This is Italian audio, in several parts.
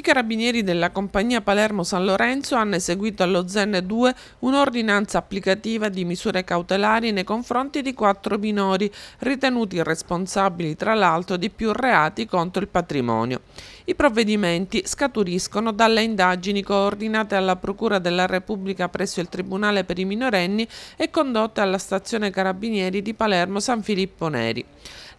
I carabinieri della compagnia Palermo San Lorenzo hanno eseguito allo ZEN 2 un'ordinanza applicativa di misure cautelari nei confronti di quattro minori, ritenuti responsabili tra l'altro di più reati contro il patrimonio. I provvedimenti scaturiscono dalle indagini coordinate alla Procura della Repubblica presso il Tribunale per i minorenni e condotte alla stazione carabinieri di Palermo San Filippo Neri.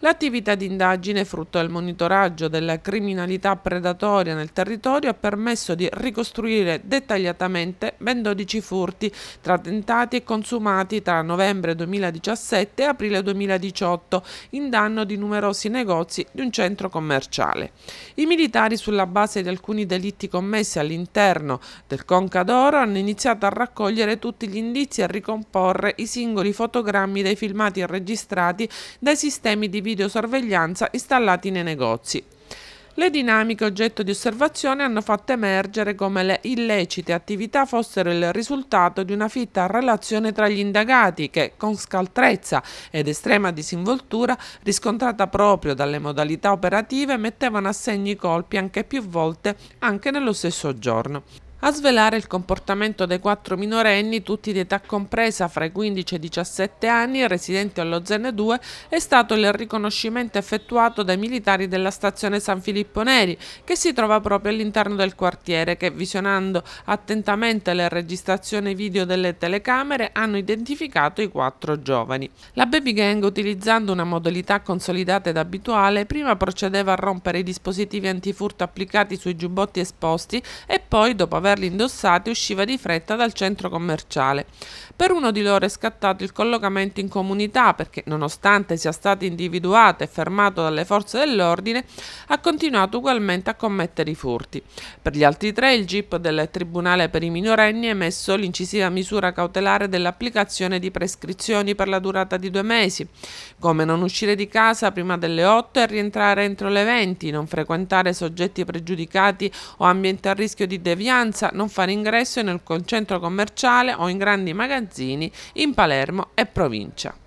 L'attività di indagine, frutto del monitoraggio della criminalità predatoria nel territorio, territorio ha permesso di ricostruire dettagliatamente ben 12 furti tra tentati e consumati tra novembre 2017 e aprile 2018 in danno di numerosi negozi di un centro commerciale. I militari sulla base di alcuni delitti commessi all'interno del Conca d'Oro hanno iniziato a raccogliere tutti gli indizi e a ricomporre i singoli fotogrammi dei filmati registrati dai sistemi di videosorveglianza installati nei negozi. Le dinamiche oggetto di osservazione hanno fatto emergere come le illecite attività fossero il risultato di una fitta relazione tra gli indagati che, con scaltrezza ed estrema disinvoltura, riscontrata proprio dalle modalità operative, mettevano a segno i colpi anche più volte, anche nello stesso giorno a svelare il comportamento dei quattro minorenni, tutti di età compresa fra i 15 e i 17 anni, residenti allo Zen 2, è stato il riconoscimento effettuato dai militari della stazione San Filippo Neri, che si trova proprio all'interno del quartiere, che visionando attentamente le registrazioni video delle telecamere hanno identificato i quattro giovani. La baby gang, utilizzando una modalità consolidata ed abituale, prima procedeva a rompere i dispositivi antifurto applicati sui giubbotti esposti e poi, dopo aver averli indossati usciva di fretta dal centro commerciale. Per uno di loro è scattato il collocamento in comunità perché, nonostante sia stato individuato e fermato dalle forze dell'ordine, ha continuato ugualmente a commettere i furti. Per gli altri tre il GIP del Tribunale per i minorenni ha emesso l'incisiva misura cautelare dell'applicazione di prescrizioni per la durata di due mesi, come non uscire di casa prima delle 8 e rientrare entro le 20, non frequentare soggetti pregiudicati o ambienti a rischio di devianza, casa non fare ingresso nel centro commerciale o in grandi magazzini in Palermo e provincia.